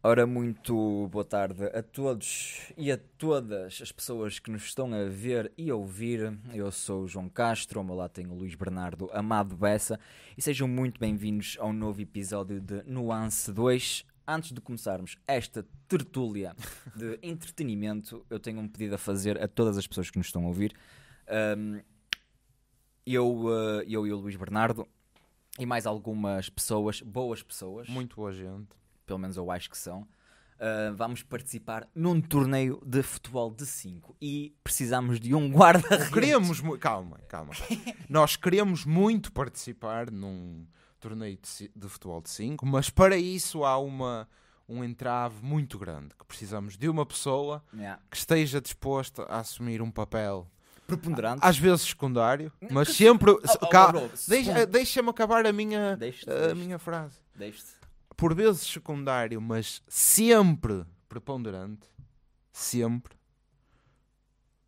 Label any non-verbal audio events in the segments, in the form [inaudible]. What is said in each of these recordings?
Ora, muito boa tarde a todos e a todas as pessoas que nos estão a ver e a ouvir. Eu sou o João Castro, ao meu lado tenho o Luís Bernardo Amado Bessa e sejam muito bem-vindos ao novo episódio de Nuance 2. Antes de começarmos esta tertúlia de [laughs] entretenimento, eu tenho um pedido a fazer a todas as pessoas que nos estão a ouvir. Um, eu, eh, eu e o Luís Bernardo e mais algumas pessoas, boas pessoas. Muito boa gente pelo menos eu acho que são, uh, vamos participar num torneio de futebol de 5 e precisamos de um [laughs] guarda-redes. Queremos, calma, calma. [laughs] Nós queremos muito participar num torneio de, de futebol de 5, mas para isso há uma um entrave muito grande, que precisamos de uma pessoa yeah. que esteja disposta a assumir um papel preponderante. Às vezes secundário, hum, mas sempre. Oh, oh, oh, Deixa-me acabar a minha, deixe, a deixe. minha frase. Deixe-te por vezes secundário, mas sempre preponderante. Sempre.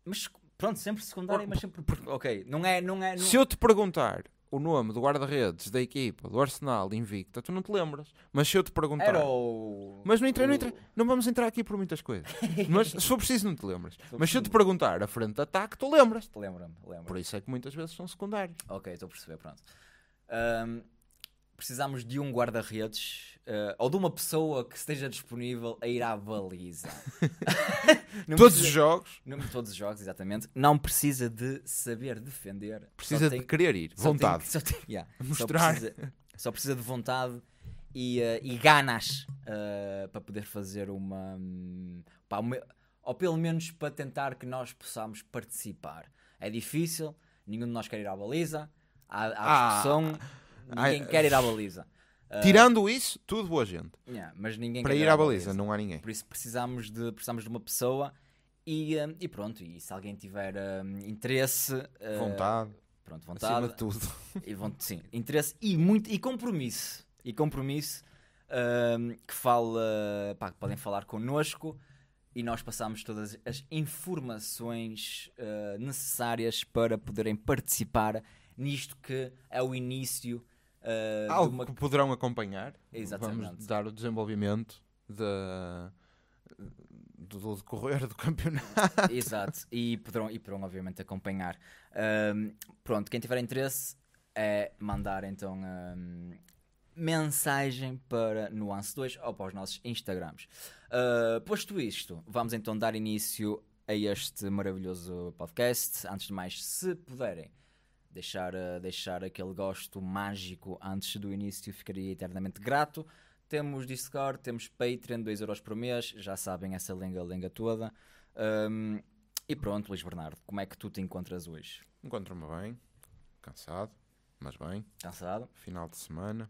Mas pronto, sempre secundário, mas sempre. Ok, não é. Não é não... Se eu te perguntar o nome do guarda-redes da equipa do Arsenal Invicta, tu não te lembras. Mas se eu te perguntar. Era o... Mas não, entra, não, entra, não vamos entrar aqui por muitas coisas. [laughs] mas se for preciso, não te lembras. mas se eu te perguntar a frente de ataque, tu lembras. Lembro-me, lembro Por isso é que muitas vezes são secundários. Ok, estou a perceber, pronto. Um precisamos de um guarda-redes uh, ou de uma pessoa que esteja disponível a ir à baliza. [laughs] todos precisa... os jogos. Não, todos os jogos, exatamente. Não precisa de saber defender. Precisa de querer ir. Só vontade. Tem... Tem... Yeah. [laughs] Mostrar. Só precisa... Só precisa, de vontade e, uh, e ganas uh, para poder fazer uma. Hum, pá, uma... Ou pelo menos para tentar que nós possamos participar. É difícil, nenhum de nós quer ir à baliza, há, há discussão. Ah, Ninguém quer ir à baliza. Ah, Tirando isso, tudo boa gente. Yeah, mas ninguém Para ir à baliza, baliza, não há ninguém. Por isso precisamos de, precisamos de uma pessoa e, ah, e pronto. E se alguém tiver ah, interesse, vontade, pronto, vontade, acima de tudo. [laughs] E, sim, interesse e, muito, e compromisso. E compromisso que fala, pá, que podem falar connosco e nós passamos todas as informações uh, necessárias para poderem participar nisto que é o início Uh, Algo uma... que poderão acompanhar. Exatamente. Vamos dar o desenvolvimento do, decorrer do campeonato. [laughs] Exato, e poderão, e poderão obviamente acompanhar. Um, pronto, quem tiver interesse é mandar então um, mensagem para Nuance 2 ou para os nossos Instagrams. Uh, posto isto, vamos então dar início a este maravilhoso podcast. Antes de mais, se puderem deixar, eh, deixar aquele gosto mágico antes do início, ficaria eternamente grato. Temos Discord, temos Patreon, 2€ por mês, já sabem essa lenga-lenga toda. Um, e pronto, Luís Bernardo, como é que tu te encontras hoje? Encontro-me bem, cansado, mas bem. Cansado. Final de semana,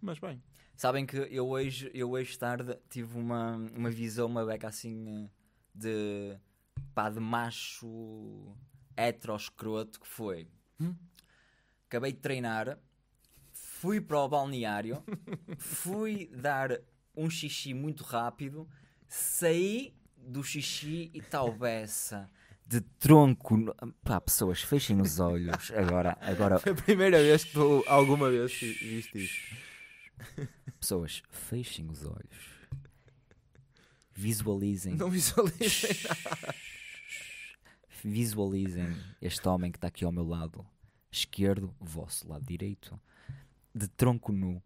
mas bem. Sabem que eu hoje, eu hoje tarde tive uma, uma visão, uma beca assim eh, de pá, de macho heteroscroto que foi. Hum? Acabei de treinar, fui para o balneário, [laughs] fui dar um xixi muito rápido, saí do xixi e talvez de tronco. Pá, pessoas, fechem os olhos. Agora, agora. Foi a primeira vez que tu alguma vez viste isto. [laughs] Pessoas, fechem os olhos. Visualizem. Não visualizem nada. Visualizem este homem que está aqui ao meu lado esquerdo, vosso lado direito, de tronco nu,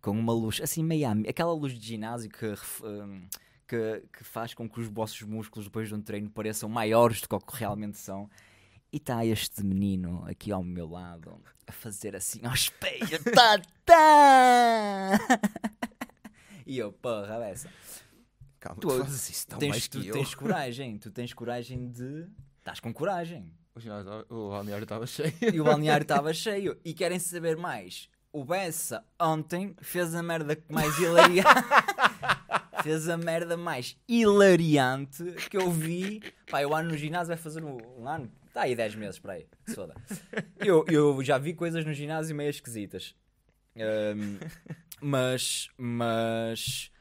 com uma luz assim meio aquela luz de ginásio que, hum, que, que faz com que os vossos músculos depois de um treino pareçam maiores do que o que realmente são. E está este menino aqui ao meu lado a fazer assim ao espelho. tá, tá! [laughs] E eu, porra, essa. Calma, tu, tu fazes isso tão tens, mais tu, que tu tens [laughs] coragem, tu tens coragem de. Estás com coragem. O balneário estava cheio. E o balneário estava [laughs] cheio. E querem saber mais? O Bessa ontem fez a merda mais hilariante. [laughs] fez a merda mais hilariante que eu vi. Pá, eu ano no ginásio vai fazer um ano. Está aí 10 meses para aí. Soda. Eu, eu já vi coisas no ginásio meio esquisitas. Um, mas. Mas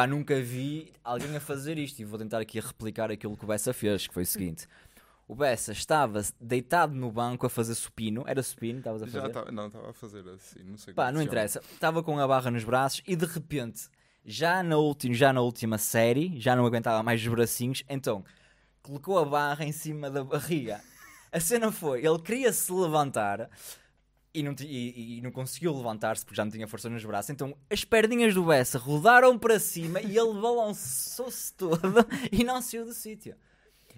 pá, nunca vi alguém a fazer isto. E vou tentar aqui replicar aquilo que o Bessa fez, que foi o seguinte. O Bessa estava deitado no banco a fazer supino. Era supino, estavas a fazer? Já não, estava a fazer assim, não sei Pá, não é interessa. Estava com a barra nos braços e de repente, já na, última já na última série, já não aguentava mais os bracinhos, então colocou a barra em cima da barriga. A cena foi, ele queria se levantar, e não, e, e não conseguiu levantar-se porque já não tinha força nos braços. Então as perninhas do Bessa rodaram para cima e ele balançou-se [laughs] todo e não saiu do sítio.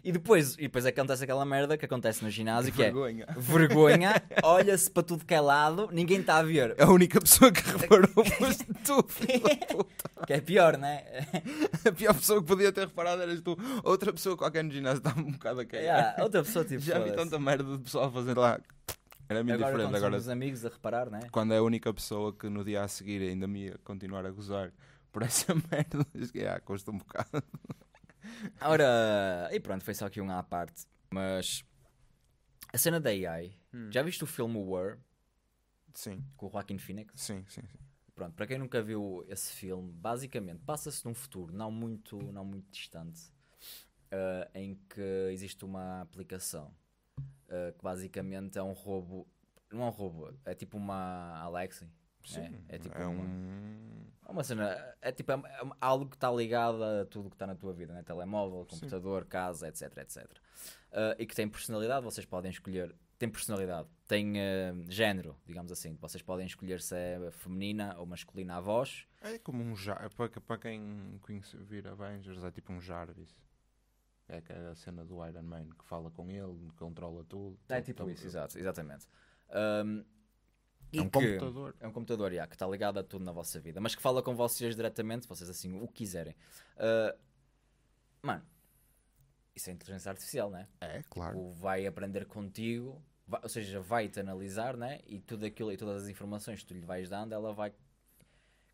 E depois, e depois acontece aquela merda que acontece no ginásio que vergonha. é vergonha, [laughs] olha-se para tudo que é lado, ninguém está a ver. É a única pessoa que reparou, mas tu, [laughs] Que é pior, né? A pior pessoa que podia ter reparado eras tu. Outra pessoa qualquer no ginásio estava um bocado a cair. Yeah, outra pessoa tipo. Já vi tanta merda de pessoal fazer lá era muito agora, diferente. Agora, os amigos a reparar, né Quando é a única pessoa que no dia a seguir ainda me ia continuar a gozar por essa [laughs] merda, já ah, custa um bocado. Ora, e pronto, foi só aqui um à parte. Mas a cena da AI, hum. já viste o filme War? Sim. Com o Joaquin Phoenix? Sim, sim, sim. Pronto, para quem nunca viu esse filme, basicamente passa-se num futuro não muito, não muito distante, uh, em que existe uma aplicação ah, que basicamente é um roubo. Não é um roubo, é tipo uma Alexi. é, é tipo é uma, um... É uma cena. É tipo é, é algo que está ligado a tudo que está na tua vida, né? telemóvel, computador, Sim. casa, etc. etc. Uh, e que tem personalidade, vocês podem escolher. Tem personalidade, tem uh, género, digamos assim. Vocês podem escolher se é feminina ou masculina a voz. É como um Jarvis. É para, para quem conhece, vir Avengers, é tipo um Jarvis. É a cena do Iron Man que fala com ele, controla tudo. É tipo isso, exato, exatamente. Um, é um computador. É um computador, que está ligado a tudo na vossa vida, mas que fala com vocês diretamente, vocês assim o quiserem. Uh, mano, isso é inteligência artificial, né? É, claro. vai aprender contigo, vai, ou seja, vai-te analisar, né? E tudo aquilo e todas as informações que tu lhe vais dando, ela vai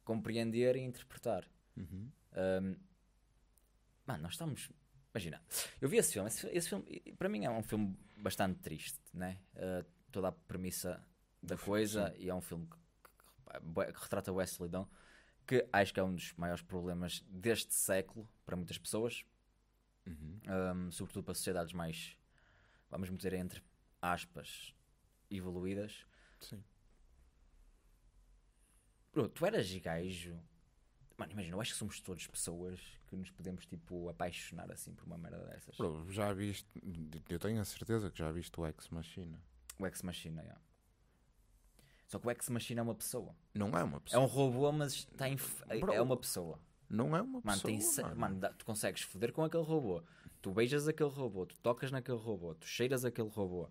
compreender e interpretar. Uhum. Um, mano, nós estamos Imagina, eu vi esse filme, esse, esse filme para mim é um filme bastante triste, né? Uh, toda a premissa da o coisa, filme. e é um filme que, que, retrata o solidão, que acho que é um dos maiores problemas deste século para muitas pessoas, uhum. um, sobretudo para sociedades mais, vamos dizer, entre aspas, evoluídas. Sim. Bro, tu eras gajo Mano, imagina, eu acho que somos todos pessoas que nos podemos, tipo, apaixonar assim por uma merda dessas. Bro, já viste, eu tenho a certeza que já viste o Ex Machina. O Ex Machina, yeah. Só que o Ex Machina é uma pessoa. Não é uma pessoa. É um robô, mas tem tá é, é uma pessoa. Não é uma mano, pessoa. Tem... Mano. mano tu consegues foder com aquele robô. Tu beijas aquele robô, tu tocas naquele robô, tu cheiras aquele robô.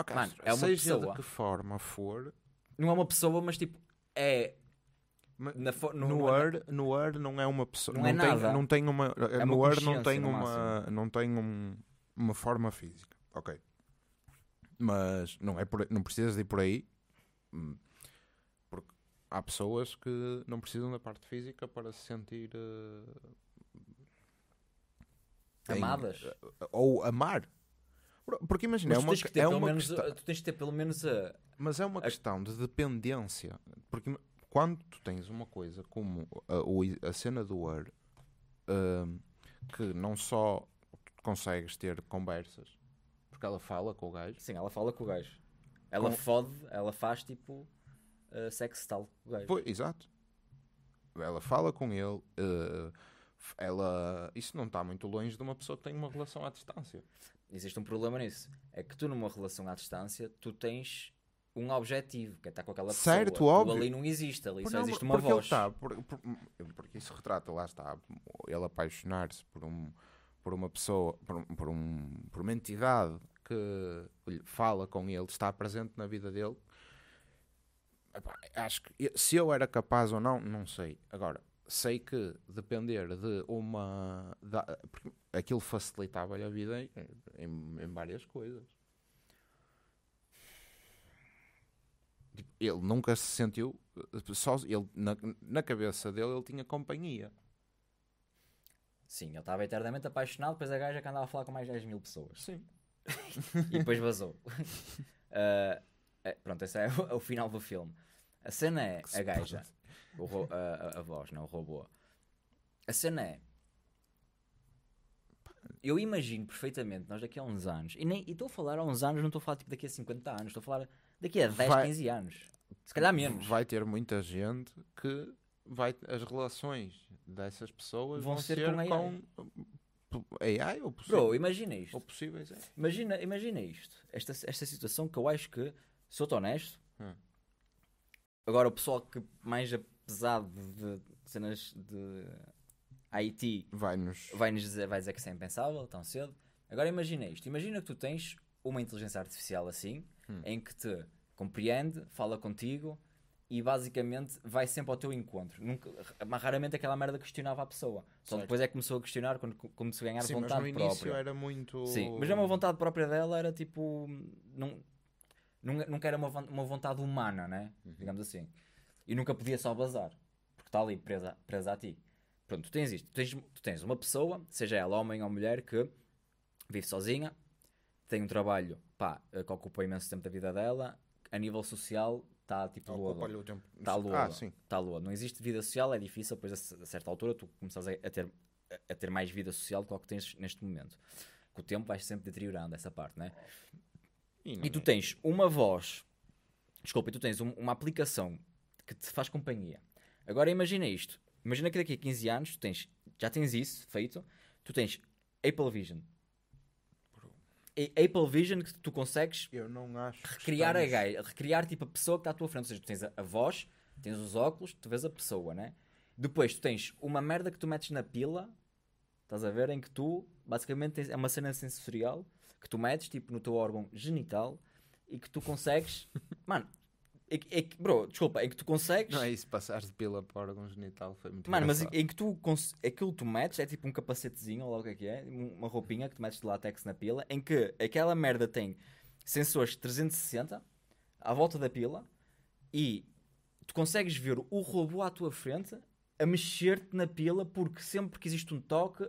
Okay, mano, é uma seja pessoa. de que forma for. Não é uma pessoa, mas tipo, é na, no, no, Word, no Word não é uma pessoa. Não, não é tem, nada. Não tem uma, é no uma Word não tem, uma, máximo. não tem um, uma forma física. Ok. Mas não, é por, não precisas de ir por aí. Hum, porque há pessoas que não precisam da parte física para se sentir. Uh, Amadas? Eh, ou amar. Porque imagina, é uma, é uma menos, questão. Eh, tu tens de ter pelo menos a. Mas é uma a, questão de dependência. Porque quando tu tens uma coisa como a, a cena do ar uh, hum, que não só consegues ter conversas, porque ela fala com o gajo. Sim, ela fala com o gajo. Ela com... fode, ela faz tipo uh, eh, tal com o gajo. Pois, exato. Ela fala com ele. Uh, ela isso não está muito longe de uma pessoa que tem uma relação à distância. Existe um problema nisso. É que tu, numa relação à distância, tu tens um objetivo, que é estar com aquela pessoa. Certo, óbvio. Tu ali não existe, ali por só não, existe uma voz. Tá, por, por, porque isso retrata, lá está, ele apaixonar-se por, um, por uma pessoa, por, por, um, por uma entidade que fala com ele, está presente na vida dele. Acho que se eu era capaz ou não, não sei. Agora, sei que depender de uma. Da, aquilo facilitava-lhe a vida em, em, em várias coisas Tipo, ele nunca se sentiu eh, só ele na, na cabeça dele ele tinha companhia sim ele estava eternamente apaixonado depois a gaja que andava a falar com mais 10 mil pessoas sim e depois vazou uh, [laughs] pronto esse é o, é o, final do filme a cena é a gaja a, a, voz não o robô a cena é eu imagino perfeitamente nós daqui a uns anos e estou a falar há uns anos não estou a falar tipo daqui a 50 anos estou a falar daqui a 10, vai, 15 anos. Se calhar menos. Vai ter muita gente que vai, as relações dessas pessoas vão, vão ser, ser, com, AI. com AI ou possível. Bro, imagina isto. Ou possíveis, é. imagina, imagina isto. Esta, esta situação que eu acho que, se sou honesto, hum. agora o pessoal que mais apesar de, de cenas de IT vai-nos vai -nos dizer, vai dizer que isso é impensável tão cedo. Agora imagina isto. Imagina que tu tens uma inteligência artificial assim, hum. em que te compreende, fala contigo e basicamente vai sempre ao teu encontro. Nunca, raramente aquela merda questionava a pessoa. Só certo. depois é que começou a questionar quando começou a ganhar Sim, vontade mas no própria. Início era muito. Sim, mas não uma vontade própria dela, era tipo. Num, nunca era uma, uma vontade humana, né? Uhum. Digamos assim. E nunca podia só bazar, porque está ali presa, presa a ti. Pronto, tu tens isto. Tu tens, tu tens uma pessoa, seja ela homem ou mulher, que vive sozinha, tem um trabalho pá, eh, que ocupa imenso tempo da vida dela, a nível social está tipo lua. Está lua. Está lua. Não existe vida social, é difícil, depois a certa altura tu começas a ter, a ter mais vida social do que o que tens neste momento. Com o tempo vais sempre deteriorando essa parte, né? E, não e tu é. tens uma voz, desculpa, e tu tens um, uma aplicação que te faz companhia. Agora imagina isto. Imagina que daqui a 15 anos tu tens, já tens isso feito, tu tens Apple Vision, Apple Vision que tu consegues eu não acho recriar estamos... a gay, recriar tipo a pessoa que está à tua frente. Ou seja, tu tens a, a voz, tens os óculos, tu vês a pessoa, né? Depois tu tens uma merda que tu metes na pila, estás a ver? Em que tu basicamente tens, é uma cena sensorial que tu metes tipo no teu órgão genital e que tu consegues. [laughs] Mano, é que, é que, bro, desculpa, é que tu consegues. Não é isso, passar de pila para órgão genital foi muito Mano, mas é que tu. Cons... Aquilo que tu metes é tipo um capacetezinho, ou algo que é que é, uma roupinha que tu metes de látex na pila, em que aquela merda tem sensores 360 à volta da pila e tu consegues ver o robô à tua frente a mexer-te na pila porque sempre que existe um toque,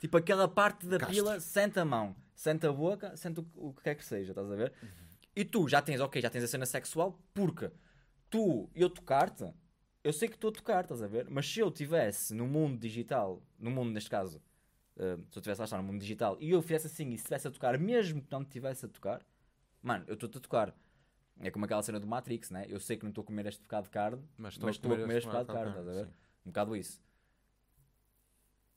tipo aquela parte da pila senta a mão, senta a boca, senta o, o que quer que seja, estás a ver? Uhum. E tu já tens, ok, já tens a cena sexual, porque tu, eu tocar-te, eu sei que estou a tocar, estás a ver? Mas se eu tivesse no mundo digital, no mundo neste caso, uh, se eu tivesse lá estar no mundo digital e eu fizesse assim e estivesse a tocar, mesmo que não estivesse a tocar, mano, eu estou-te a tocar. É como aquela cena do Matrix, né? Eu sei que não estou a comer este bocado de carne, mas estou a comer este bocado de carne, estás a ver? Um bocado isso.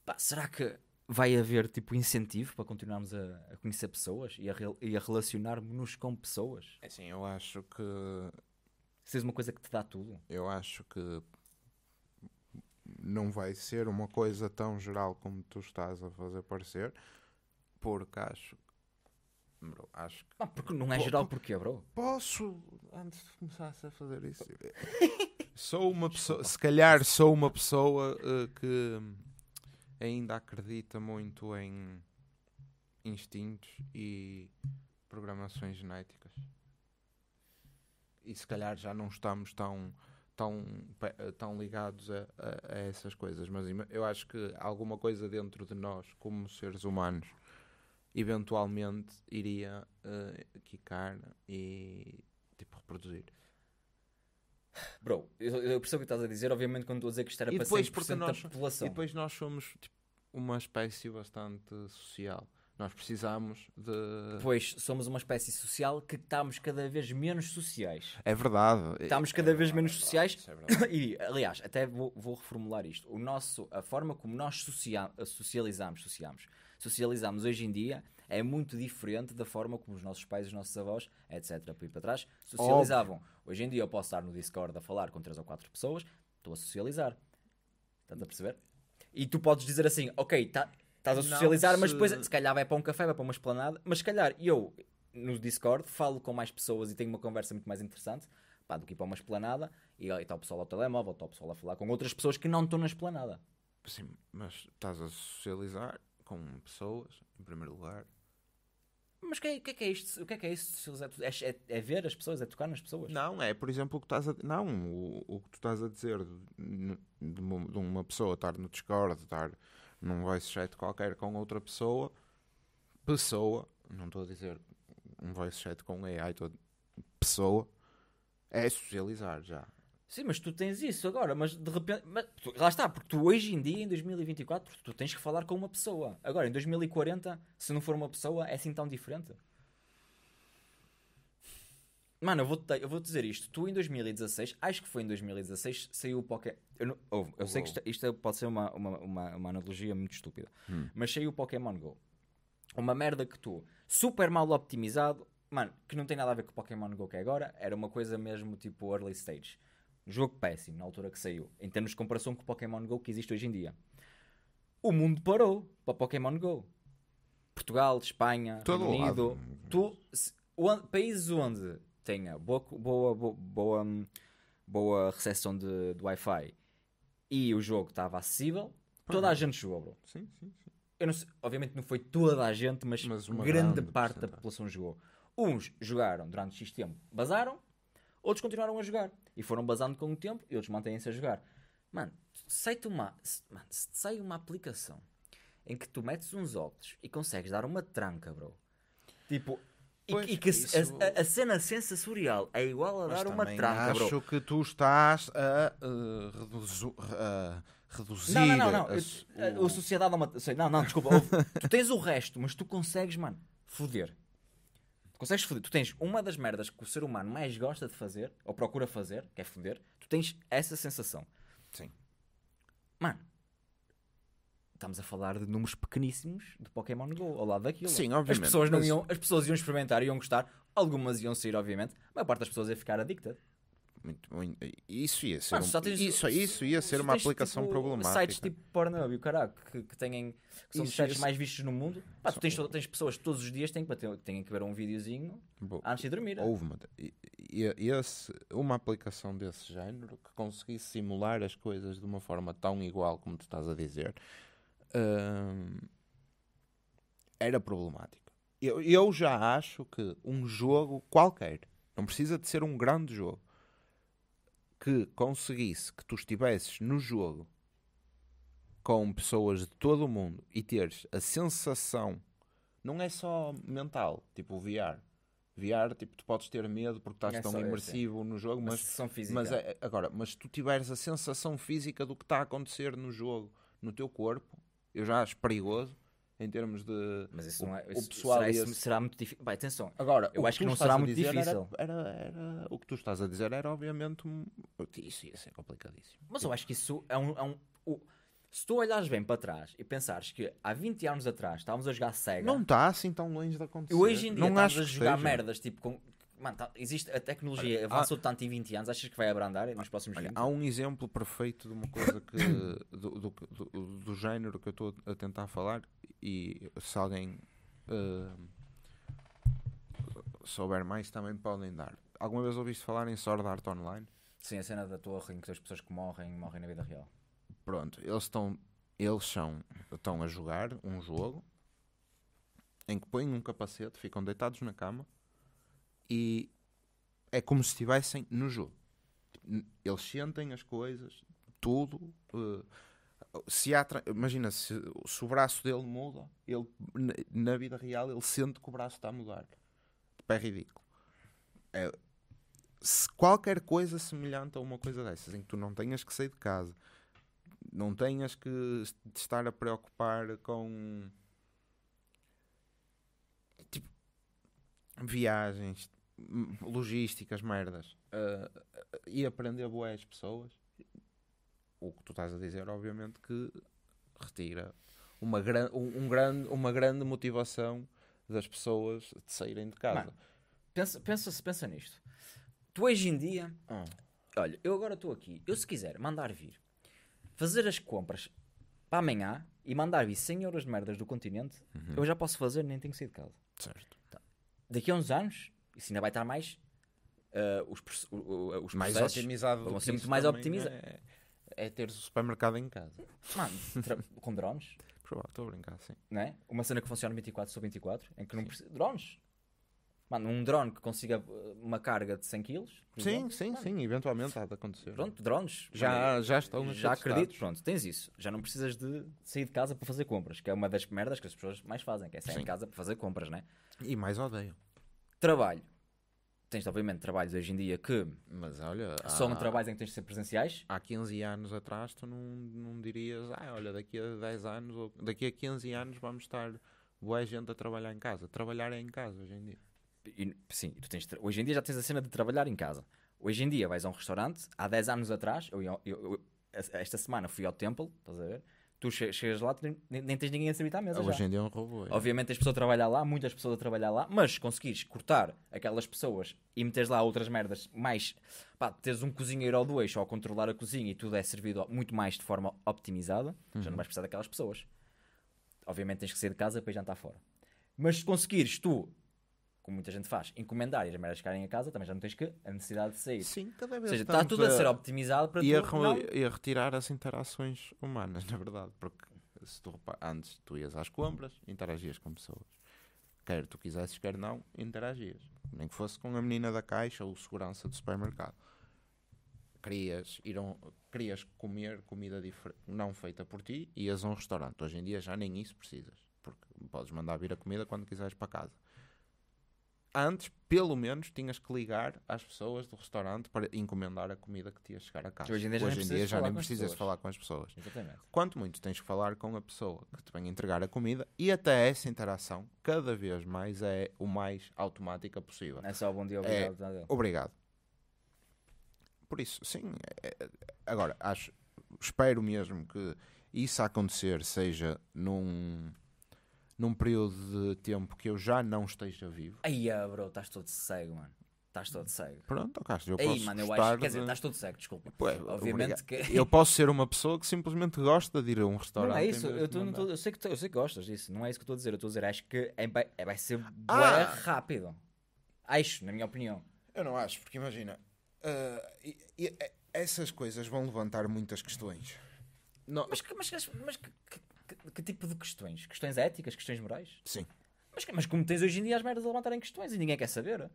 Pá, será que vai haver tipo incentivo para continuarmos a, a conhecer pessoas e a, re, a relacionar-nos com pessoas? É assim, eu acho que. Se é uma coisa que te dá tudo. Eu acho que não vai ser uma coisa tão geral como tu estás a fazer parecer, porque acho. Bro, acho que. Não, ah, porque não é geral, porque? bro? Posso, antes de começar a fazer isso. [laughs] sou uma pessoa. Se calhar sou uma pessoa uh, que ainda acredita muito em instintos e programações genéticas. E se calhar já não estamos tão tão, tão ligados a, a, a, essas coisas, mas eu acho que alguma coisa dentro de nós, como seres humanos, eventualmente iria uh, quicar e tipo reproduzir. Bro, eu, eu percebo o que estás a dizer, obviamente, quando estou a dizer que isto era e para depois, 100% nós, da população. E depois nós somos tipo, uma espécie bastante social. Nós precisamos de. Pois, somos uma espécie social que estamos cada vez menos sociais. É verdade. Estamos é cada é vez verdade, menos é verdade, sociais. É [coughs] e, aliás, até vou, vou, reformular isto. O nosso, a forma como nós socializamos, socializamos, socializamos hoje em dia é muito diferente da forma como os nossos pais, os nossos avós, etc., para para trás, socializavam. Óbvio. Hoje em dia eu posso estar no Discord a falar com três ou quatro pessoas, estou a socializar. Estás a perceber? E tu podes dizer assim, ok, tá, estás a socializar, Não, mas depois se calhar vai para um café, vai para uma esplanada, mas se calhar eu no Discord falo com mais pessoas e tenho uma conversa muito mais interessante pá, do que ir para uma esplanada e está o pessoal ao telemóvel, está o pessoal a falar com outras pessoas que não estão na esplanada. Sim, mas estás a socializar com pessoas, em primeiro lugar, mas é, o que, que, é que é isto? O que é que é isso? É, é, é, é, ver as pessoas, é tocar nas pessoas? Não, é por exemplo o que estás a não o, o que tu estás a dizer de, de, uma pessoa estar no Discord, estar num voice chat qualquer com outra pessoa, pessoa, não estou a dizer um voice chat com AI, estou pessoa, é socializar já. Sim, mas tu tens isso agora, mas de repente. Mas, tu, lá está, porque tu hoje em dia, em 2024, tu tens que falar com uma pessoa. Agora, em 2040, se não for uma pessoa, é assim tão diferente. Mano, eu vou-te eu vou dizer isto. Tu em 2016, acho que foi em 2016, saiu o Pokémon. Eu, não, oh, eu sei que isto, isto, é, pode ser uma, uma, uma, uma analogia muito estúpida, hum. mas saiu o Pokémon Go. Uma merda que tu, super mal optimizado, mano, que não tem nada a ver com o Pokémon Go que é agora, era uma coisa mesmo tipo early stage. Jogo péssimo na altura que saiu, em termos de comparação com o Pokémon Go que existe hoje em dia. O mundo parou para Pokémon Go. Portugal, Espanha, Todo Reino Unido, tu, se, onde, países onde tenha boa, boa, boa, boa, recepção de, de Wi-Fi e o jogo estava acessível, toda a uhum. gente jogou, bro. Sim, sim, sim. Eu não sei, obviamente não foi toda a gente, mas, mas grande, grande, parte da população jogou. Uns jogaram durante X tempo, basaram, outros continuaram a jogar. E foram basando com o tempo e eles mantêm-se a jogar. Mano, sai-te uma, mano, sai uma aplicação em que tu metes uns óculos e consegues dar uma tranca, bro. Tipo, Pois, e, que isso... a, a, cena sensorial é igual a Mas dar uma tranca, acho bro. que tu estás a, uh, a reduzir... Não, não, não. não. A, o... a sociedade é uma... Não, não, desculpa. [laughs] tu tens o resto, mas tu consegues, mano, foder consegues foder. Tu tens uma das merdas que o ser humano mais gosta de fazer, ou procura fazer, que é foder. Tu tens essa sensação. Sim. Mano, estamos a falar de números pequeníssimos de Pokémon Go ao lado daquilo. Sim, obviamente. As pessoas, não iam, as pessoas iam experimentar, iam gostar. Algumas iam sair, obviamente. Mas maior parte das pessoas ia ficar addicted. Muito, muito, isso ia ser, um, tens, isso, isso ia ser uma tipo, aplicação tipo, problemática. sites tipo Pornhub e o que, que, têm, que são isso, sites isso. mais vistos no mundo. Pá, tu tens, tens pessoas que todos os dias têm que, bater, têm que ver um videozinho antes de dormir. Né? Houve uma, esse, uma aplicação desse género que conseguisse simular as coisas de uma forma tão igual como tu estás a dizer hum, era problemático. Eu, eu já acho que um jogo qualquer, não precisa de ser um grande jogo que conseguisse que tu estivesses no jogo com pessoas de todo o mundo e teres a sensação, não é só mental, tipo o VR. VR, tipo, tu podes ter medo porque estás é tão imersivo esse. no jogo, mas, mas é, agora, mas tu tiveres a sensação física do que está a acontecer no jogo, no teu corpo, eu já acho perigoso em termos de. Mas isso o, não é. pessoal será, esse... será muito difícil. Vai, atenção. Agora, eu acho que não será muito difícil. Era, era, era, o que tu estás a dizer era, obviamente. Isso ia ser complicadíssimo. Mas eu acho que isso é um. É um o... Se tu olhares bem para trás e pensares que há 20 anos atrás estávamos a jogar cega. Não está assim tão longe de acontecer. E hoje em dia não estás a jogar seja. merdas tipo com Mano, tá, existe a tecnologia olha, avançou há... tanto em 20 anos, achas que vai abrandar nos próximos olha, 20 Há um exemplo perfeito de uma coisa que, [coughs] do, do, do, do, género que eu estou a tentar falar e se alguém uh, souber mais também podem dar. Alguma vez ouviste falar em Sword Art Online? Sim, a cena da torre em que as pessoas que morrem, morrem na vida real. Pronto, eles estão eles são, estão a jogar um jogo em que põem um capacete, ficam deitados na cama e é como se estivessem no jogo. Eles sentem as coisas, tudo. Eh, se há imagina se, se, o braço dele muda, ele, na, vida real ele sente que o braço está a mudar. Tipo, é ridículo. É, se qualquer coisa semelhante a uma coisa dessas, em que tu não tenhas que sair de casa, não tenhas que estar a preocupar com tipo, viagens, logísticas, merdas, uh, e aprender as pessoas, o que tu estás a dizer, obviamente, que retira uma, gran, um, um grande, uma grande motivação das pessoas de saírem de casa. Mano, pensa, pensa, pensa nisto. Tu hoje em dia, ah. olha, eu agora estou aqui, eu se quiser mandar vir, fazer as compras para amanhã e mandar vir 100 euros de merdas do continente, uhum. eu já posso fazer, nem tenho que sair de casa. Certo. Então, daqui a uns anos, isso ainda vai estar mais. Uh, os, uh, os mais otimizado vão ser muito mais otimizados. É, é ter o supermercado em casa. Mano, com drones. Provável, estou a brincar, sim. Não é? Uma cena que funciona 24 sobre 24, em que não precisa. Drones! Mano, um drone que consiga eh, uma carga de 100 kg. Sim, sim, mano. sim, eventualmente há de acontecer. Pronto, drones. Já, mano, já estão Já acredito, pronto, tens isso. Já não precisas de sair de casa para fazer compras, que é uma das merdas que as pessoas mais fazem, que é sair sim. de casa para fazer compras, né? E mais odeiam. Trabalho. Tens, obviamente, trabalhos hoje em dia que Mas olha, são há- trabalhos em que tens de ser presenciais. Há 15 anos atrás tu não, não dirias, ah, olha, daqui a 10 anos ou daqui a 15 anos vamos estar boa gente a trabalhar em casa. Trabalhar é em casa hoje em dia. E, sim, tu tens, hoje em dia já tens a cena de trabalhar em casa. Hoje em dia vais a um restaurante, há 10 anos atrás, eu, eu- eu- esta semana fui ao Temple, estás a ver? tu che chegas lá, nem, nem tens ninguém a servir à mesa. É, hoje em dia é um robô. É. Obviamente tens pessoas a trabalhar lá, muitas pessoas a trabalhar lá, mas conseguires cortar aquelas pessoas e meteres lá outras merdas mais. pá, teres um cozinheiro ao do eixo ao controlar a cozinha e tudo é servido muito mais de forma optimizada, uhum. já não uhum. vais precisar daquelas pessoas. Obviamente tens que sair de casa para ir jantar fora. Mas se conseguires tu como muita gente faz, encomendar e as merdas ficarem a casa, também já não tens que a necessidade de sair. Sim, também Ou seja, está tudo a ser optimizado para e tu, a, não... e a retirar as interações humanas, [laughs] na verdade, porque se tu antes tu ias às compras, interagias com pessoas. Quer tu quisesses, quer não, interagias. Nem que fosse com a menina da caixa ou segurança do supermercado. Querias, ir um, querias comer comida não feita por ti, e ias a um restaurante. Hoje em dia já nem isso precisas, porque podes mandar vir a comida quando quiseres para casa antes, pelo menos, tinhas que ligar às pessoas do restaurante para encomendar a comida que te ia chegar a casa. Hoje em dia já Hoje nem, dia já nem precisas falar com as pessoas. Exatamente. Quanto muito tens que falar com a pessoa que te vem entregar a comida e até essa interação, cada vez mais, é o mais automática possível. É só bom dia, obrigado. É, obrigado. Por isso, sim. É, é, agora, acho, espero mesmo que isso acontecer seja num num período de tempo que eu já não esteja vivo. Aí, ah, bro, estás todo cego, mano. Estás todo cego. Pronto, Castro, eu Aí, posso mano, eu acho, de... Quer dizer, estás todo cego, desculpa. Pô, é, Obviamente que... [laughs] Eu posso ser uma pessoa que simplesmente gosta de ir a um restaurante. Não é isso, eu, tô, tô, eu, sei que, eu sei que gostas disso, não é isso que eu estou a dizer. Eu estou a dizer, acho que é, é vai ser ah. rápido. Acho, na minha opinião. Eu não acho, porque imagina, uh, e, e, essas coisas vão levantar muitas questões. Não. Mas, mas, mas, mas que, que tipo de questões? Questões éticas, questões morais? Sim. Mas, mas como tens hoje em dia as merdas a levantarem questões e ninguém quer saber.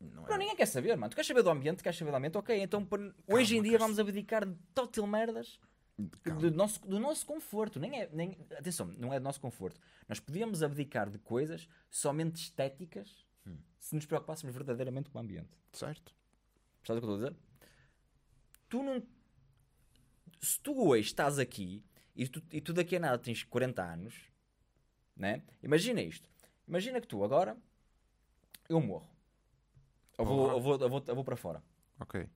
Não, é... ninguém quer saber, mano. Tu queres saber do ambiente, queres saber do ambiente, ok. Então por... hoje em dia vamos abdicar de total merdas do nosso, do nosso conforto. Nem é, nem... Atenção, não é do nosso conforto. Nós podíamos abdicar de coisas somente estéticas hum. se nos preocupássemos verdadeiramente com o ambiente. Certo. Percebes o que eu estou a dizer? Tu não. Se tu hoje estás aqui e tu, e tu daqui a nada tens 40 anos, né? imagina isto. Imagina que tu agora eu morro. Eu vou, eu vou, eu vou, eu vou para fora. Ok.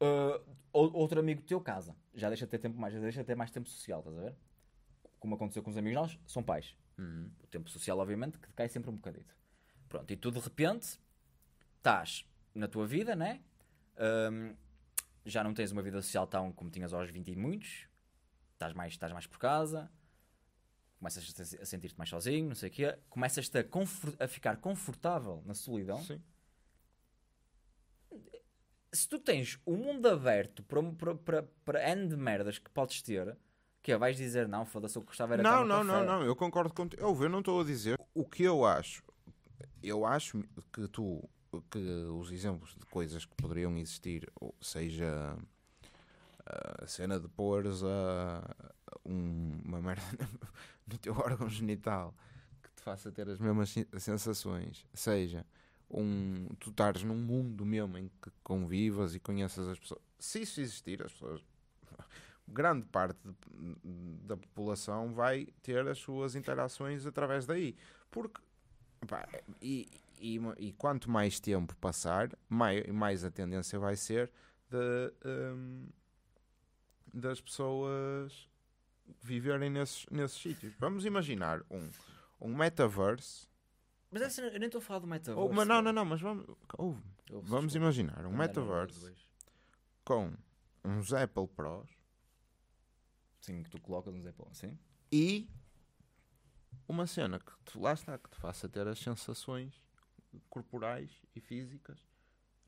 Uh, outro amigo teu casa. Já deixa de ter tempo mais, já deixa de ter mais tempo social, estás a ver? Como aconteceu com os amigos nós, são pais. Uhum. O tempo social, obviamente, que cai sempre um bocadito. Pronto, e tu de repente estás na tua vida, né? Um, já não tens uma vida social tão como tinhas aos 20 e muitos, estás mais, estás mais por casa, começas a sentir-te mais sozinho, não sei o quê, começas a, a, ficar confortável na solidão. Sim. Se tu tens o um mundo aberto para, para, para, para N de merdas que podes ter, que é, vais dizer não, foda-se, o que gostava era Não, não, não, não, eu concordo contigo. Eu não estou a dizer o que eu acho. Eu acho que tu, que os exemplos de coisas que poderiam existir, seja a cena de pôr uh, um, uma merda [laughs] no teu órgão genital que te faça ter as mesmas sensações, seja um, tu estares num mundo mesmo em que convivas e conheças as pessoas, se isso existir, as pessoas, grande parte de, da população vai ter as suas interações através daí, porque pá, e, e, e, quanto mais tempo passar, mais, mais a tendência vai ser de. Um, das pessoas viverem nesses, nesses sítios. Vamos imaginar um, um metaverse. Mas essa, eu nem estou a falar do metaverse. Ou, mas, não, não, não, mas vamos. Ouve, ouve, vamos desculpa. imaginar um não metaverse com uns Apple Pros. Sim, que tu colocas uns Apple, sim. E uma cena que tu, lá está, que te faça ter as sensações corporais e físicas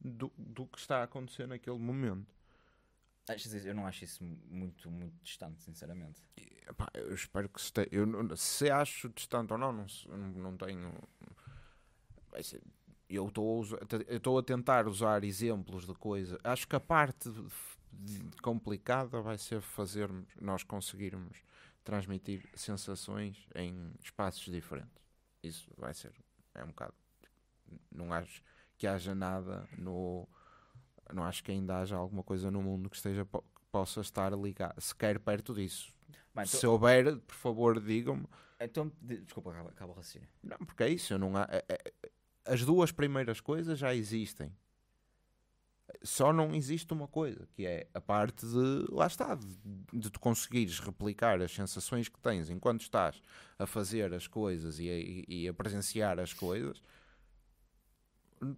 do, do que está a acontecer naquele momento. Eu não acho isso muito, muito distante, sinceramente. E, pá, eu espero que se te... eu Se acho distante ou não, não, não tenho. Eu estou a tentar usar exemplos de coisas. Acho que a parte complicada vai ser fazer nós conseguirmos transmitir sensações em espaços diferentes. Isso vai ser. É um bocado. Não acho que haja nada no não acho que ainda haja alguma coisa no mundo que esteja possa estar ligado, sequer perto disso. Se então- houver, por favor, digam-me. Então, desculpa, acabo a raciocínio. Não, porque é isso. Não há, é, é, as duas primeiras coisas já existem. Só não existe uma coisa, que é a parte de, lá está, de, de tu conseguires replicar as sensações que tens enquanto estás a fazer as coisas e a, e a presenciar as coisas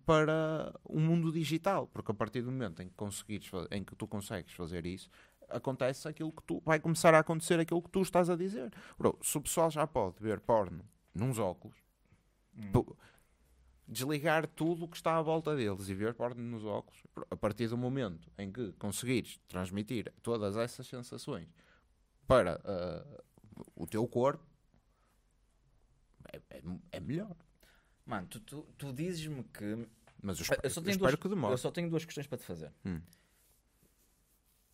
para o um mundo digital, porque a partir do momento em que conseguires, em que tu consegues fazer isso, acontece aquilo que tu vai começar a acontecer aquilo que tu estás a dizer. Bro, se o pessoal já pode ver porno nos óculos, hum. desligar tudo o que está à volta deles e ver porno nos óculos, a partir do momento em que conseguires transmitir todas essas sensações para uh, o teu corpo, é, é, é melhor. Mano, tu, tu, tu dizes-me que. Mas eu, espero, eu só tenho eu duas, que demore. Eu só tenho duas questões para te fazer. Hum.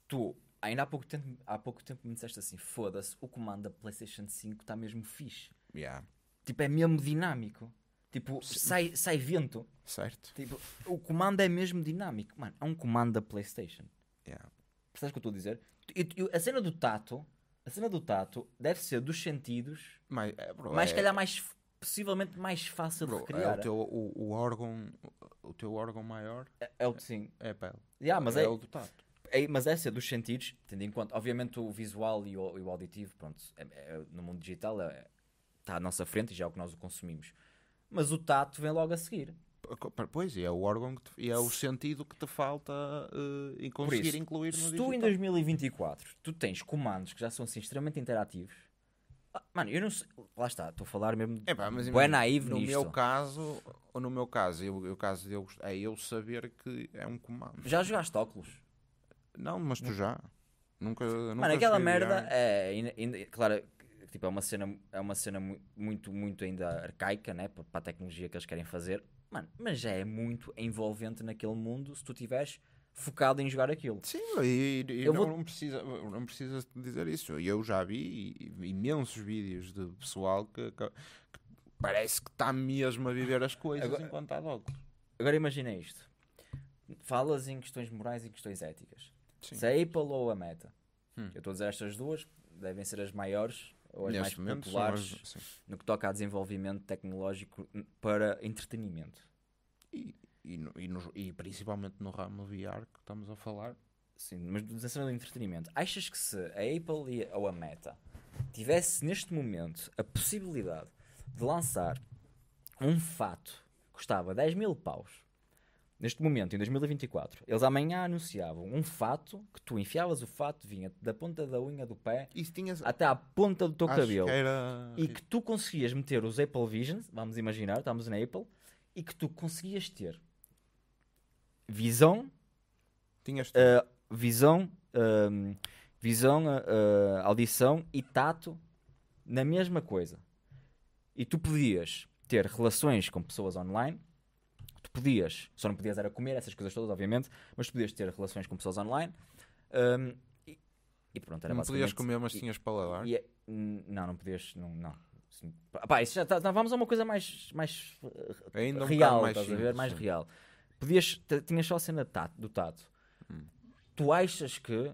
Tu, ainda há pouco tempo, há pouco tempo me disseste assim: foda-se, o comando da PlayStation 5 está mesmo fixe. Yeah. Tipo, é mesmo dinâmico. Tipo, sai, sai vento. Certo. Tipo, o comando é mesmo dinâmico. Mano, é um comando da PlayStation. Yeah. Percebes o que eu estou a dizer? e a cena do tato, a cena do tato deve ser dos sentidos, mas, é, bro, mais é, calhar mais possivelmente mais fácil Bro, de recriar. É o teu, o, o, órgão, o teu órgão maior é, é o sim. É a pele. Yeah, mas é, é, o do tato. É, mas essa é dos sentidos, tendo em conta, obviamente o visual e o, e o auditivo, pronto, é, é, no mundo digital está à nossa frente e já é o que nós o consumimos. Mas o tato vem logo a seguir. Pois, e é o órgão te, e é o sentido que te falta uh, em conseguir isso, incluir no se digital. Se tu em 2024 tu tens comandos que já são assim, extremamente interativos, Mano, eu não sei. Lá está, estou a falar mesmo. É pá, mas é naivo no nisto. meu caso, ou no meu caso, eu, eu caso de eu, é eu saber que é um comando. Já jogaste óculos? Não, mas tu já. Nunca. nunca Mano, aquela merda é. Ainda, ainda, claro, tipo, é uma cena, é uma cena muito, muito ainda arcaica, né? Para a tecnologia que eles querem fazer. Mano, mas já é muito envolvente naquele mundo se tu tiveres focado em jogar aquilo. Sim, e, e eu não, vou... não, precisa, não precisa dizer isso. Eu já vi imensos vídeos de pessoal que, que, que parece que está mesmo a viver as coisas agora, enquanto está logo. Agora imagina isto. Falas em questões morais e questões éticas. Sim. Se a Apple ou a Meta, hum. eu estou a dizer estas duas, devem ser as maiores ou as Neste mais populares as, no que toca a desenvolvimento tecnológico para entretenimento e, no, e, no, e, principalmente no ramo VR que estamos a falar. Sim, mas na cena do entretenimento, achas que se a Apple e, ou a Meta tivesse neste momento a possibilidade de lançar um fato que custava 10 mil paus, neste momento, em 2024, eles amanhã anunciavam um fato que tu enfiavas o fato, vinha da ponta da unha do pé tinhas... até à ponta do teu Acho cabelo. Que era... E que tu conseguias meter os Apple Visions, vamos imaginar, estamos na Apple, e que tu conseguias ter Visão. Tinhas Uh, visão, uh, visão uh, audição e tato na mesma coisa. E tu podias ter relações com pessoas online, tu podias, só não podias era comer essas coisas todas, obviamente, mas tu podias ter relações com pessoas online. Um, ehm, e, e, pronto, era não podias comer, mas tinhas paladar? E, é, não, não podias, não. não. pá, isso já tá, tá, vamos a uma coisa mais, mais eh, Ainda real, um mais, simples, mais real. Podias, tinhas só a cena do tato. Hum. Tu achas que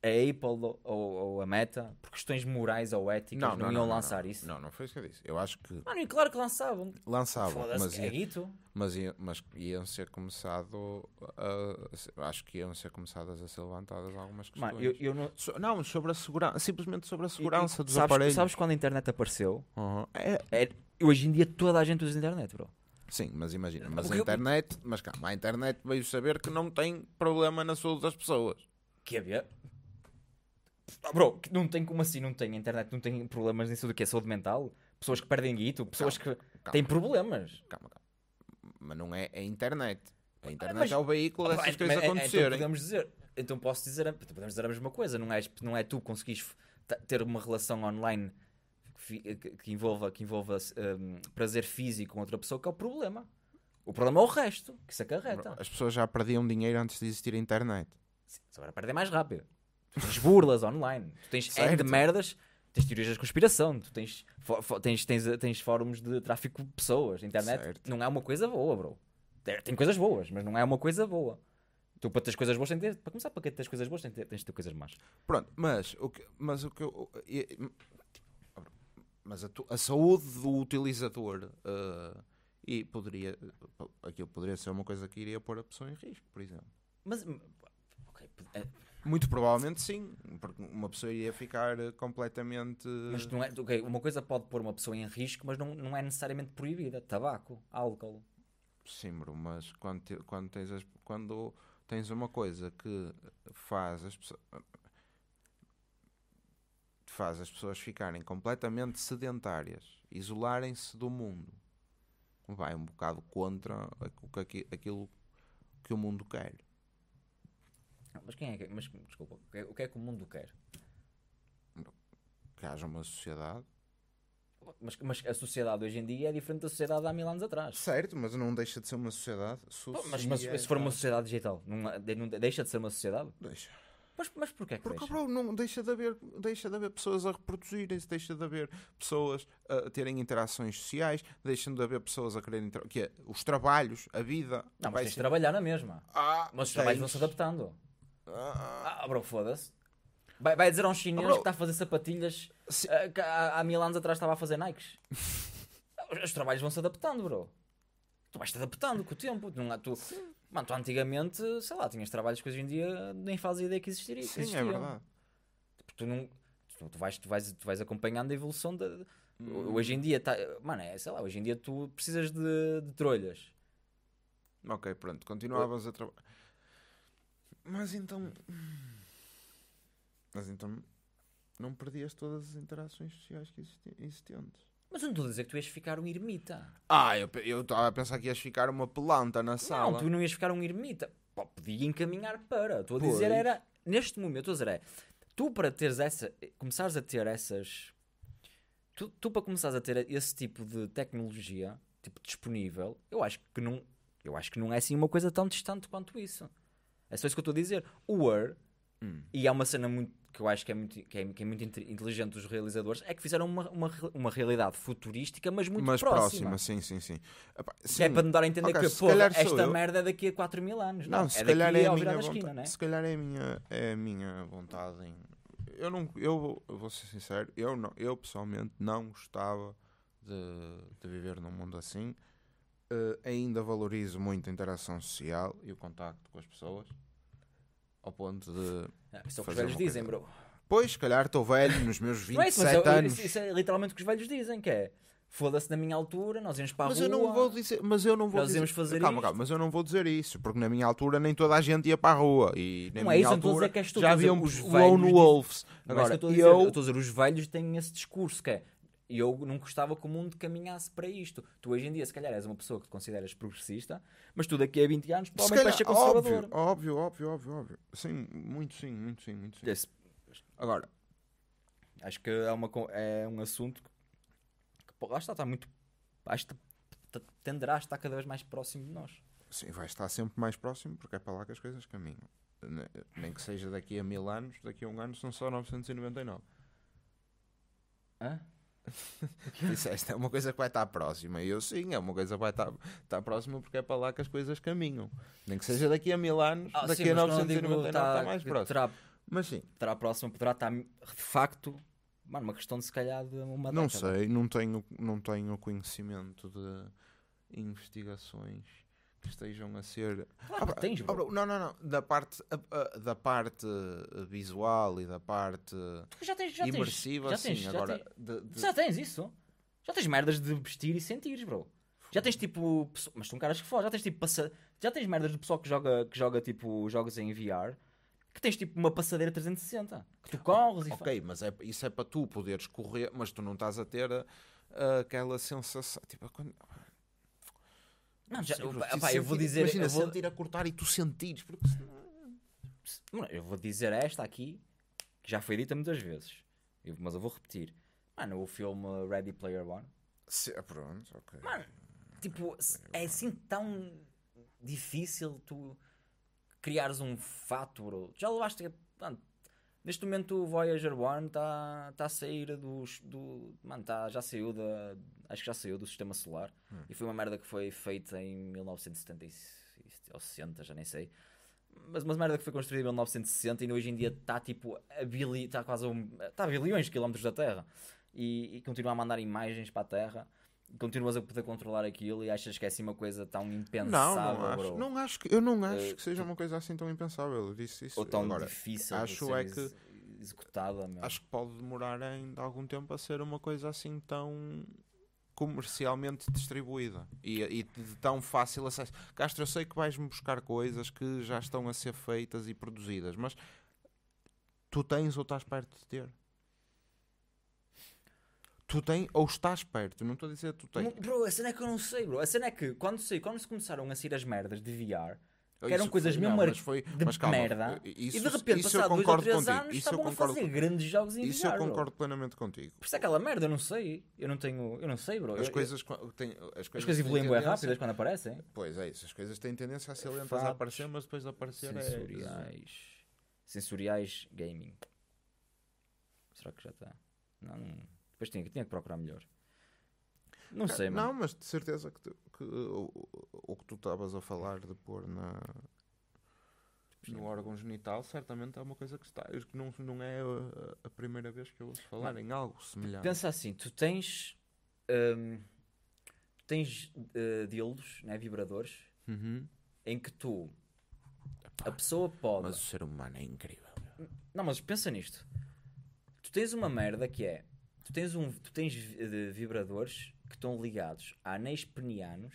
a Apple ou, ou, a Meta, por questões morais ou éticas, não, não, não iam não, lançar isso? Não, não foi isso que eu disse. Eu acho que. Mano, ah, e claro que lançavam. Lançavam, mas, é ia, mas, ia, mas iam ser começado. A, acho que iam ser começadas a ser levantadas algumas questões. Mano, eu, eu não... So, não, sobre a segurança. Simplesmente sobre a segurança dos sabes, aparelhos. Sabes quando a internet apareceu? Uhum. É, é, hoje em dia toda a gente usa a internet, bro. Sim, mas imagina, mas a internet, eu... mas calma, a internet veio saber que não tem problema na saúde das pessoas. Quer ver? Oh, ah, bro, não tem como assim, não tem a internet, não tem problemas nisso do que é saúde mental? Pessoas que perdem guito, pessoas calma, que calma, têm problemas. Calma, calma. Mas não é a é internet. A ah, internet mas, é o veículo ah, dessas coisas é, é, então acontecerem. Então podemos dizer, então posso dizer, podemos dizer a mesma coisa, não é, não é tu conseguires ter uma relação online que envolva, que envolva um, prazer físico com outra pessoa que é o problema. O problema é o resto que se acarreta. As pessoas já perdiam dinheiro antes de existir a internet. Sim, agora perdem mais rápido. Tu tens burlas [laughs] online, tu tens certo. de merdas, tens teorias de conspiração, tu tens, tens, tens, tens fóruns de tráfico de pessoas. A internet certo. não é uma coisa boa, bro. Tem coisas boas, mas não é uma coisa boa. Tu para ter coisas boas tens de ter, para começar para ter coisas boas tens de ter, tens de ter coisas más. Pronto, mas o que, mas o que eu, mas a, a, saúde do utilizador uh, e poderia aquilo poderia ser uma coisa que iria pôr a pessoa em risco, por exemplo. Mas hum, okay, eh, muito provavelmente sim, porque uma pessoa iria ficar eh, completamente. Mas não é, okay, uma coisa pode pôr uma pessoa em risco, mas não, não é necessariamente proibida. Tabaco, álcool. Sim, bro, mas quando, te, quando, tens as, quando tens uma coisa que faz as pessoas faz as pessoas ficarem completamente sedentárias, isolarem-se do mundo. Vai um bocado contra aquilo que o mundo quer. Mas quem é que, mas, desculpa, é, o que é que o mundo quer? Que haja uma sociedade. Mas, mas a sociedade hoje em dia é diferente da sociedade há mil anos atrás. Certo, mas não deixa de ser uma sociedade. Pô, mas, mas, se for uma sociedade digital, não, não deixa de ser uma sociedade? Deixa. Mas, mas porquê é que Porque, deixa? Bro, não, deixa, de haver, deixa de haver pessoas a reproduzirem-se, deixa de haver pessoas a terem interações sociais, deixa de haver pessoas a quererem... Que é, os trabalhos, a vida... Não, mas tens de ser... trabalhar na mesma. Ah, mas os tens... trabalhos vão-se adaptando. Ah. ah, bro, foda-se. Vai, vai dizer a um chinês ah, que está a fazer sapatilhas se... Ah, que há, há mil anos atrás estava a fazer Nikes. [laughs] os trabalhos vão-se adaptando, bro. Tu vais-te adaptando com o tempo. Não há, tu, Mano, tu antigamente, sei lá, tinhas trabalhos que hoje em dia nem fazes ideia que existiria. Sim, é verdade. Tipo, tu não. Tu, tu, vais, tu, vais, tu vais acompanhando a evolução da. Hum. Hoje em dia, tá, mano, é, sei lá, hoje em dia tu precisas de, de trolhas. Ok, pronto, continuavas a trabalhar. Mas então. Mas então. Não perdias todas as interações sociais que existentes. Mas eu não estou a dizer que tu ias ficar um ermita. Ah, eu estava a pensar que ias ficar uma planta na sala. Não, tu não ias ficar um ermita. Pô, podia encaminhar para. Estou a pois. dizer era. Neste momento, estou a dizer é. Tu para teres essa. Começares a ter essas. Tu, tu para começares a ter esse tipo de tecnologia tipo, disponível, eu acho que não. Eu acho que não é assim uma coisa tão distante quanto isso. É só isso que eu estou a dizer. O Ur. hum. e é uma cena muito que eu acho que é muito, que é, que é muito inteligente dos realizadores, é que fizeram uma, uma, uma realidade futurística, mas muito mas próxima. próxima. Sim, sim, sim. sim. é para me dar a entender okay, que pô, esta merda é daqui a 4 mil anos. Não, não é? se, é calhar é a minha vontade, esquina, né? se calhar é a minha, é a minha vontade. Em... Eu, não, eu, eu vou ser sincero, eu, não, eu pessoalmente não gostava de, de viver num mundo assim. Uh, ainda valorizo muito a interação social e o contacto com as pessoas ao ponto de. Ah, isso é o que os velhos dizem, bro. Pois, se calhar estou velho nos meus 27 é isso, é, anos. Isso, isso é literalmente o que os velhos dizem, que é foda-se na minha altura, nós íamos para a mas rua. Eu não vou dizer, mas eu não vou nós dizer. fazer calma, calma, mas eu não vou dizer isso, porque na minha altura nem toda a gente ia para a rua. E na não é minha é isso, altura já haviam os velhos. Lone Wolves. Agora, eu, estou eu estou a dizer, os velhos têm esse discurso que é e eu não gostava que o mundo caminhasse para isto. Tu hoje em dia, se calhar, és uma pessoa que te consideras progressista, mas tu daqui a 20 anos provavelmente vais ser conservador. Óbvio, óbvio, óbvio, óbvio, Sim, muito sim, muito sim, muito sim. Esse, agora, acho que é, uma, é um assunto que, que lá está, está muito. Acho que tenderá a estar cada vez mais próximo de nós. Sim, vai estar sempre mais próximo porque é para lá que as coisas caminham. Nem que seja daqui a mil anos, daqui a um ano são só 999. Hã? Disseste, [laughs] é uma coisa que vai estar próxima. E eu, sim, é uma coisa que vai estar, estar próxima porque é para lá que as coisas caminham. Nem que seja daqui a mil anos, ah, daqui sim, a 999 está, está mais próximo. Terá, mas sim. Terá próximo, poderá estar de facto. Mano, uma questão de se calhar de uma Não sei, não tenho, não tenho conhecimento de investigações que estejam a ser. Claro, tens, bro. não, não, não. Da parte, da parte eh, visual e da parte já tens, já imersiva, tens, já tens, sim. Já agora, tens, de, de... já tens isso. Já tens merdas de vestir e sentir, bro. Já tens tipo. Mas são caras que fogem. Já tens tipo. Passa... Já tens merdas de pessoal que joga, que joga tipo jogos em VR que tens tipo uma passadeira 360 que tu corres oh, e Ok, mas é, isso é para tu poderes correr, mas tu não estás a ter uh, aquela sensação. Tipo, quando, não, já, eu, opa, opa, eu vou dizer. Imagina eu vou... sentir a cortar e tu sentires. Porque... É- eu vou dizer esta aqui, que já foi dita muitas vezes, mas eu vou repetir. Mano, o filme Ready Player One. Se, ah, pronto, ok. Mano, tipo, é assim tão difícil tu criares um fato, bro. Já levaste mano, Neste momento o Voyager 1 está tá a sair dos. Do, mano, tá, já saiu da. Acho que já saiu do sistema solar. Hum. E foi uma merda que foi feita em 1970 ou 60, já nem sei. Mas uma merda que foi construída em 1960 e hoje em dia está tipo a bili, está quase um, tá a bilhões de quilómetros da Terra. E, e continua a mandar imagens para a Terra continuas a poder controlar aquilo e achas que é assim uma coisa tão impensável? Não, não acho, não acho que, eu não eh, acho uh, que seja tu... uma coisa assim tão impensável. Eu disse isso. Ou tão Agora, difícil acho é que, executada. Mesmo. Acho que pode demorar ainda algum tempo a ser uma coisa assim tão comercialmente distribuída e, e, de tão fácil acesso. Castro, eu sei que vais-me buscar coisas que já estão a ser feitas e produzidas, mas tu tens ou estás perto de ter tu tens ou estás perto, não estou a dizer tu tens. Bro, a cena é que eu não sei, bro. A cena é que quando, sei, quando se começaram a sair as merdas de VR, oh, que eram isso coisas foi, mesmo não, mas foi, de mas calma, merda. Eh, isso, e de repente, passado dois ou três anos, isso estavam a fazer com... grandes jogos em Isso VR, eu concordo bro. plenamente contigo. Por isso é aquela merda, eu não sei. Eu não tenho... Eu não sei, bro. As eu, coisas... Eu, tem, as coisas, as evoluem bem rápidas quando aparecem. Pois é isso. As coisas têm tendência a ser lentas a aparecer, mas depois de aparecer é sensoriais. É... Sensoriais gaming. Será que já está? Não, não... Depois tinha, tinha que procurar melhor. Não sei, mano. Não, mas de certeza que, tu, que o, o, que tu estavas a falar de pôr na, no órgão genital, certamente é uma coisa que está. Não, não é a, a primeira vez que eu ouço falar não. em algo semelhante. Pensa assim, tu tens. Hum, tens uh, eh, dildos, né, vibradores, uhum. em que tu. Epá, a pessoa pode. Mas o ser humano é incrível. Não, mas pensa nisto. Tu tens uma merda que é. Tu tens, um, tu tens eh, vibradores que estão ligados a anéis penianos,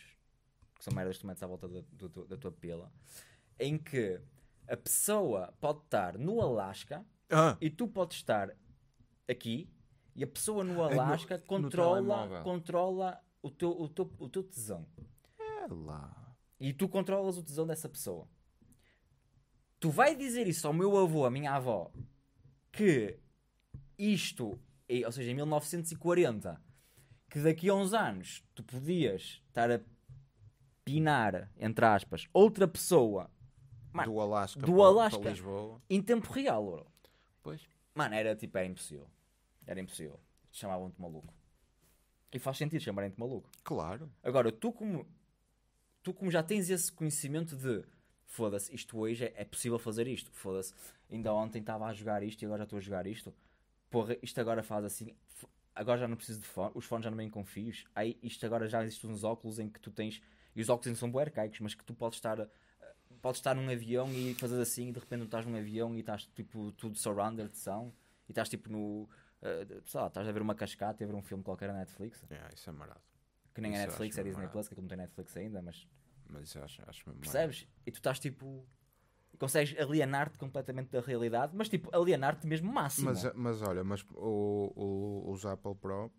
que são merdas que tu metes à volta do, da tua pila, em que a pessoa pode estar no Alasca ah. e tu podes estar aqui e a pessoa no é, Alasca é controla, no controla o, teu, o, teu, o teu tesão. É lá. E tu controlas o tesão dessa pessoa. Tu vais dizer isso ao meu avô, à minha avó, que isto ou seja, em 1940, que daqui a uns anos tu podias estar a pinar, entre aspas, outra pessoa mano, do Alasca, do para, Alasca para Lisboa. em tempo real, bro. Pois. Mano, era tipo, era impossível. Era impossível. Chamavam-te maluco. E faz sentido chamarem-te maluco. Claro. Agora, tu como tu como já tens esse conhecimento de foda-se, isto hoje é, é possível fazer isto, foda-se, ainda ontem estava a jogar isto e agora já estou a jogar isto, porra, isto agora faz assim, agora já não preciso de fones, os fones já não me confios, aí isto agora já existe uns óculos em que tu tens, e os óculos ainda são bem arcaicos, mas que tu podes estar, eh, podes estar num avião e fazer assim, e de repente não estás num avião e estás tipo tudo surrounded de som, e estás tipo no, uh, lá, estás a ver uma cascata e a ver um filme qualquer na Netflix. É, yeah, isso é marado. Que nem é isso Netflix, é Disney marado. Plus, que aquilo é não tem Netflix ainda, mas... Mas acho, acho mesmo Percebes? Marado. E tu estás tipo consegues alienar-te completamente da realidade, mas tipo, alienar-te mesmo máximo. Mas, mas olha, mas o, o, os Apple Pro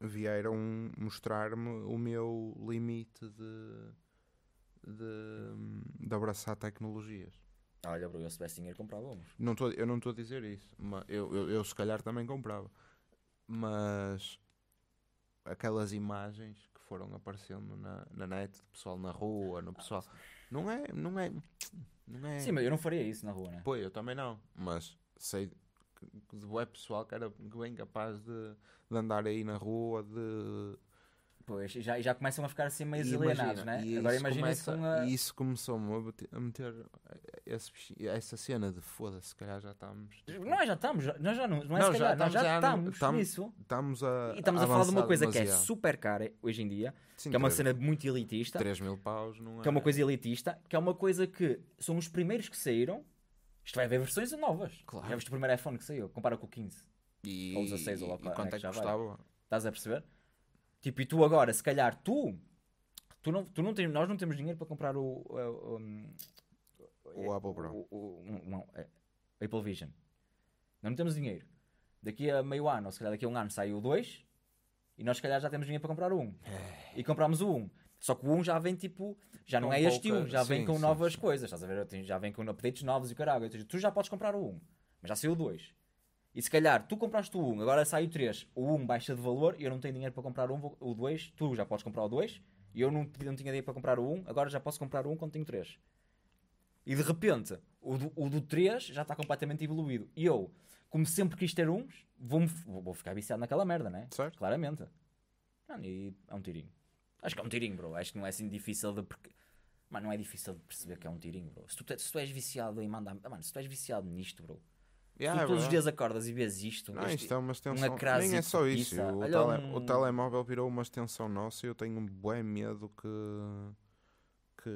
vieram mostrar-me o meu limite de, de, de abraçar tecnologias. Olha, eu se tivesse dinheiro comprava uns. Não tô, eu não estou a dizer isso, mas eu, eu, eu se calhar também comprava. Mas aquelas imagens que foram aparecendo na, na net, do pessoal na rua, no pessoal. Ah, não é, não é, não é. Sim, mas eu não faria isso na rua, né? Pois, eu também não. Mas sei que é pessoal que era bem capaz de, de andar aí na rua, de Pois, tipo, já, já começam a ficar assim meio alienados, né? Agora imagina isso com a... E isso começou-me a meter esse, essa cena de foda-se, se calhar já estamos. Não, tipo- Nós já estamos, nós já não, não é não, se calhar, já nós já estamos nisso. Estamos a. E estamos a falar de uma coisa demasiado. que é super cara hoje em dia, Sim, que é uma cena muito elitista. 3 mil paus, não é? Que é uma é- coisa elitista, que é uma coisa que são os primeiros que saíram. Isto vai haver versões novas. Claro. Já viste o primeiro iPhone que saiu, compara com o 15. E, ou 16 ou o e quanto é que, é que custava? Vai. Estás a perceber? Tipo, e tu agora, se calhar tu, tu não, tu não tens, nós não temos dinheiro para comprar o. O, o, o Apple Pro. O, não, é, Apple Vision. Nós não temos dinheiro. Daqui a meio ano, ou se calhar daqui a um ano, sai o 2 e nós, se calhar, já temos dinheiro para comprar é. o 1. E comprámos o 1. Só que o 1 já vem tipo, já com não é pouca... este 1, já sim, vem com sim, novas sim. coisas, estás a ver? Já vem com updates novos e caralho. Tu já podes comprar o 1, mas já saiu o 2. E se calhar tu compraste o 1, agora sai o 3, o 1 baixa de valor e eu não tenho dinheiro para comprar um, o 2, tu já podes comprar o 2, e eu não, não tinha dinheiro para comprar o 1, agora já posso comprar o 1 quando tenho 3. E de repente, o do, o do 3 já está completamente evoluído. E eu, como sempre quis ter uns, vou, vou ficar viciado naquela merda, né? Certo. Claramente. Mano, e é um tirinho. Acho que é um tirinho, bro. Acho que não é assim difícil de. Mano, não é difícil de perceber que é um tirinho, bro. Se tu, se tu és viciado em mandar. Mano, se tu és viciado nisto, bro Yeah, tu é todos os dias acordas e vês isto. Não, ah, isto é uma tipo, extensão. Nem é só isso. O, tele, um... o telemóvel virou uma extensão nossa e eu tenho um bué medo que. que.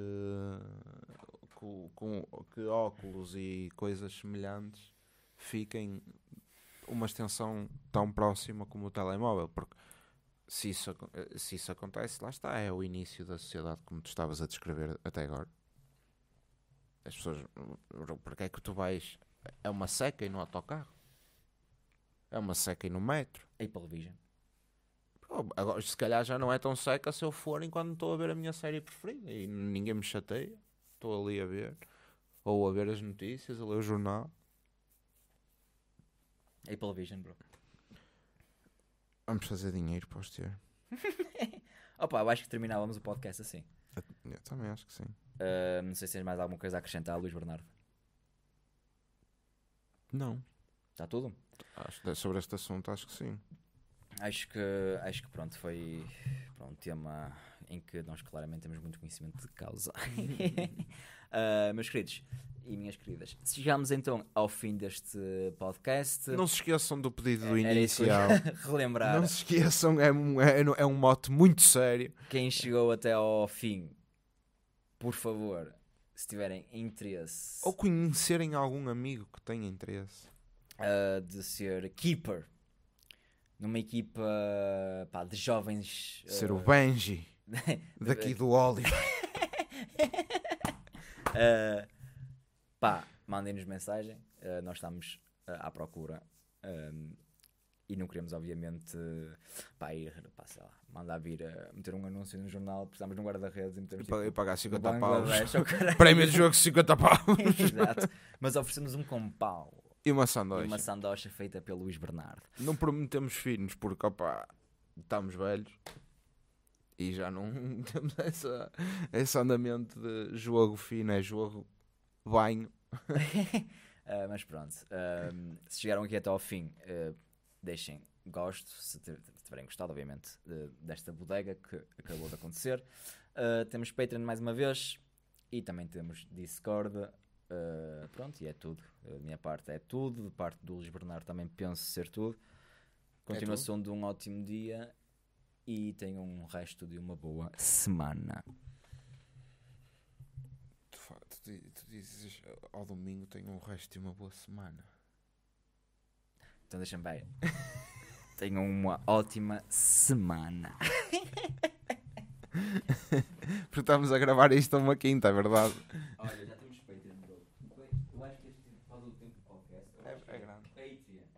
Com, com, que óculos e coisas semelhantes fiquem uma extensão tão próxima como o telemóvel. Porque se isso, se isso acontece, lá está. É o início da sociedade como tu estavas a descrever até agora. As pessoas. Porquê é que tu vais é uma seca e no autocarro. É uma seca e no metro. É Vision. Agora, se calhar já não é tão seca se eu for enquanto estou a ver a minha série preferida e ninguém me chateia. Estou ali a ver. Ou a ver as notícias, a ler o jornal. Apple Vision, bro. Vamos fazer dinheiro para os [laughs] ter. Opa, eu acho que terminávamos o podcast assim. Eu também acho que sim. Uh, não sei se tens mais alguma coisa a acrescentar, Luís Bernardo. Não. Está tudo? Acho, sobre este assunto, acho que sim. Acho que, acho que pronto, foi um tema em que nós claramente temos muito conhecimento de causa. uh, [laughs] meus queridos e minhas queridas, chegamos então ao fim deste podcast. Não se esqueçam do pedido é, inicial. [laughs] relembrar. Não se esqueçam, é um, é, é um mote muito sério. Quem chegou até ao fim, por favor, se tiverem interesse. Ou conhecerem algum amigo que tenha interesse. Uh, de ser keeper. Numa equipa pá, de jovens. Uh, ser o Benji. [laughs] daqui do Oliver. uh, [laughs] pá, mandem-nos mensagem. Uh, nós estamos à procura e não queremos, obviamente, pá, ir, pá, sei lá, mandar vir meter um anúncio no jornal, precisamos de um guarda-redes e metemos. E, tipo, e pagar 50 paus. Prémio de jogo 50 paus. [laughs] Exato. Mas oferecemos um com pau. E uma sandocha. E uma sandocha feita pelo Luís Bernardo. Não prometemos filhos, porque, opá, estamos velhos e já não [laughs] temos essa, esse andamento de jogo fino, é jogo banho. uh, [laughs] mas pronto, uh, se chegaram aqui até ao fim. Uh, deixem gosto, se tiverem gostado, obviamente, desta bodega que acabou de acontecer. Uh, [laughs] temos Patreon mais uma vez e também temos Discord. Uh, pronto, e é tudo. A minha parte é tudo, de parte do Luís Bernardo também penso ser tudo. Continuação é tudo. de um ótimo dia e tenham um resto de uma boa semana. Tu, tu, tu dizes ao domingo tenho um resto de uma boa semana. Então deixem me bem. [laughs] Tenham uma ótima semana. [laughs] Porque estamos a gravar isto uma quinta, é verdade? Olha, já